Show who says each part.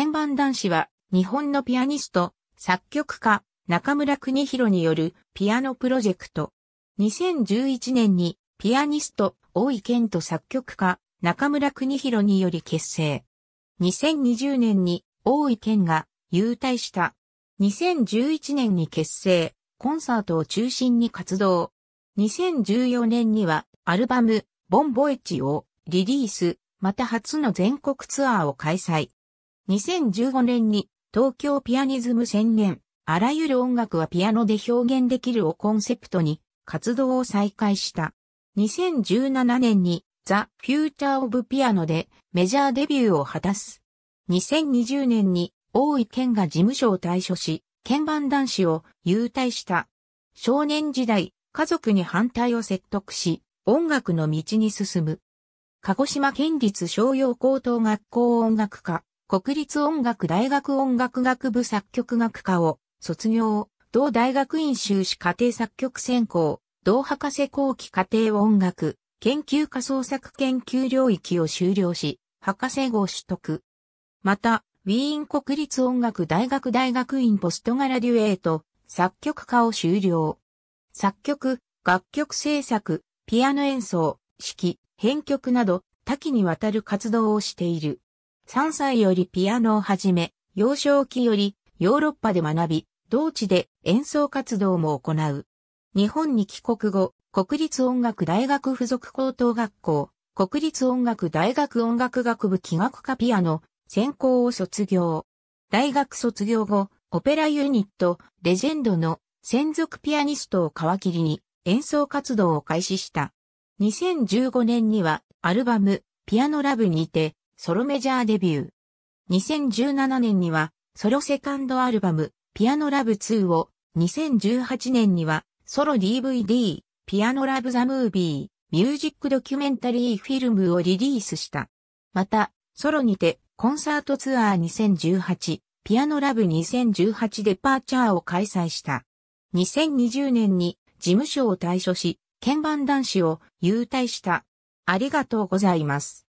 Speaker 1: 鍵盤男子は日本のピアニスト、作曲家、中村邦弘によるピアノプロジェクト。2011年にピアニスト、大井健と作曲家、中村邦弘により結成。2020年に大井健が優退した。2011年に結成、コンサートを中心に活動。2014年にはアルバム、ボンボエッジをリリース、また初の全国ツアーを開催。2015年に東京ピアニズム宣言、あらゆる音楽はピアノで表現できるをコンセプトに活動を再開した。2017年にザ・フューチャー・オブ・ピアノでメジャーデビューを果たす。2020年に大井健が事務所を退所し、鍵盤男子を優退した。少年時代、家族に反対を説得し、音楽の道に進む。鹿児島県立商用高等学校音楽科、国立音楽大学音楽学部作曲学科を卒業、同大学院修士課程作曲専攻、同博士後期課程音楽研究科創作研究領域を修了し、博士号取得。また、ウィーン国立音楽大学大学院ポストガラデュエート、作曲科を修了。作曲、楽曲制作、ピアノ演奏、指揮、編曲など多岐にわたる活動をしている。3歳よりピアノをはじめ、幼少期よりヨーロッパで学び、同地で演奏活動も行う。日本に帰国後、国立音楽大学附属高等学校、国立音楽大学音楽学部器楽科ピアノ、専攻を卒業。大学卒業後、オペラユニット、レジェンドの専属ピアニストを皮切りに演奏活動を開始した。2015年にはアルバム、ピアノラブにて、ソロメジャーデビュー。2017年には、ソロセカンドアルバム、ピアノラブ2を、2018年には、ソロ DVD、ピアノラブザムービー、ミュージックドキュメンタリーフィルムをリリースした。また、ソロにて、コンサートツアー2018、ピアノラブ2018デパーチャーを開催した。2020年に事務所を退所し、鍵盤男子を優退した。ありがとうございます。